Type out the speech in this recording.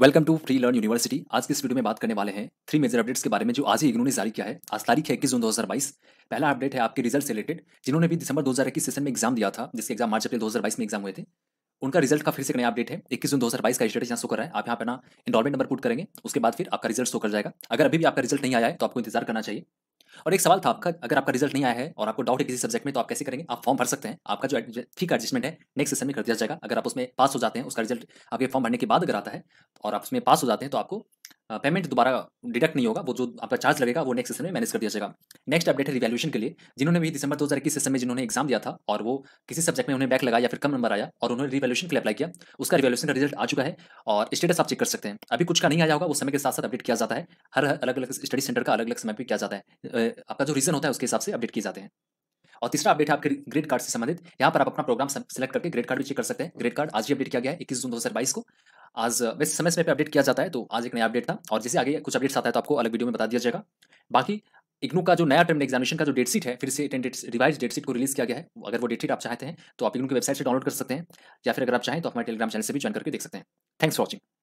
welcome to free learn university आज की इस वीडियो में बात करने वाले हैं थ्री मेजर अपडेट्स के बारे में जो आज ही इग्नू ने जारी किया है आज तारीख है इक्कीस जून दो हज़ार बाईस पहला अपडेट है आपके रिजल्ट से रिलेटेड जिन्होंने भी दिसंबर दो हज़ार इक्कीस सेशन में एग्जाम दिया था जिसके एग्जाम मार्च अप्रैल बाईस में एग्जाम हुए थे उनका रिजल्ट का फिर से नया अपडेट है इक्कीस जून दो हज़ार बाईस का स्टेटस यहाँ शो कर रहा है आप यहाँ अपना इनरोलमेंट नंबर पुट करेंगे उसके बाद फिर आपका रिजल्ट सो कर जाएगा अगर अभी भी आपका रिजल्ट नहीं आया है तो आपको इंतजार करना चाहिए और एक सवाल था आपका अगर आपका रिजल्ट नहीं आया है और आपको डाउट है किसी सब्जेक्ट में तो आप कैसे करेंगे आप फॉर्म भर सकते हैं आपका जो फी का एडजस्टमेंट है नेक्स्ट सेशन में कर दिया जाएगा अगर आप उसमें पास हो जाते हैं उसका रिजल्ट आपके फॉर्म भरने के बाद अगर आता है और आप उसमें पास हो जाते हैं तो आपको पेमेंट दोबारा डिडक्ट नहीं होगा वो जो आपका चार्ज लगेगा वो नेक्स्ट सेशन में मैनेज कर दिया जाएगा नेक्स्ट अपडेट है रिवेल्यूशन के लिए जिन्होंने भी दिसंबर दो हज़ार इक्कीस सेशन में जिन्होंने एग्जाम दिया था और वो किसी सब्जेक्ट में उन्हें बैक लगा या फिर कम नंबर आया और उन्होंने रिवेल्यूशन के लिए अप्लाई किया उसका रिवेल्यूशन का रिजल्ट आ चुका है और स्टेटस आप चेक कर सकते हैं अभी कुछ का नहीं आया होगा वो समय के साथ साथ अपडेट किया जाता है हर अलग अलग स्टडी सेंटर का अलग अलग समय पर किया जाता है आपका जो रीजन होता है उसके हिसाब से अपडेट किए जाते हैं और तीसरा अपडेट है आपके ग्रेड कार्ड से संबंधित यहाँ पर आप अपना प्रोग्राम सेलेक्ट करके ग्रेड कार्ड भी चेक कर सकते हैं ग्रेड कार्ड आज ही अपडेट किया गया है इक्कीस जून दो को आज वैसे समय समय पर अपडेट किया जाता है तो आज एक नया अपडेट था और जैसे आगे कुछ अपडेट्स आता है तो आपको अलग वीडियो में बता दिया जाएगा बाकी इग्नू का जो नया टर्म एग्जामिनेशन का जो डेट शीट है फिर से अटेंडेड रिवाइज डेट शीट को रिलीज किया गया है अगर वो डेट शीट आप चाहते हैं तो आप इग्नू की वेबसाइट से डाउनलोड कर सकते हैं या फिर अगर आप चाहें तो हमारे टेलीग्राम चैनल से भी ज्वाइन करके देख सकते हैं थैंक्स फॉर वॉचिंग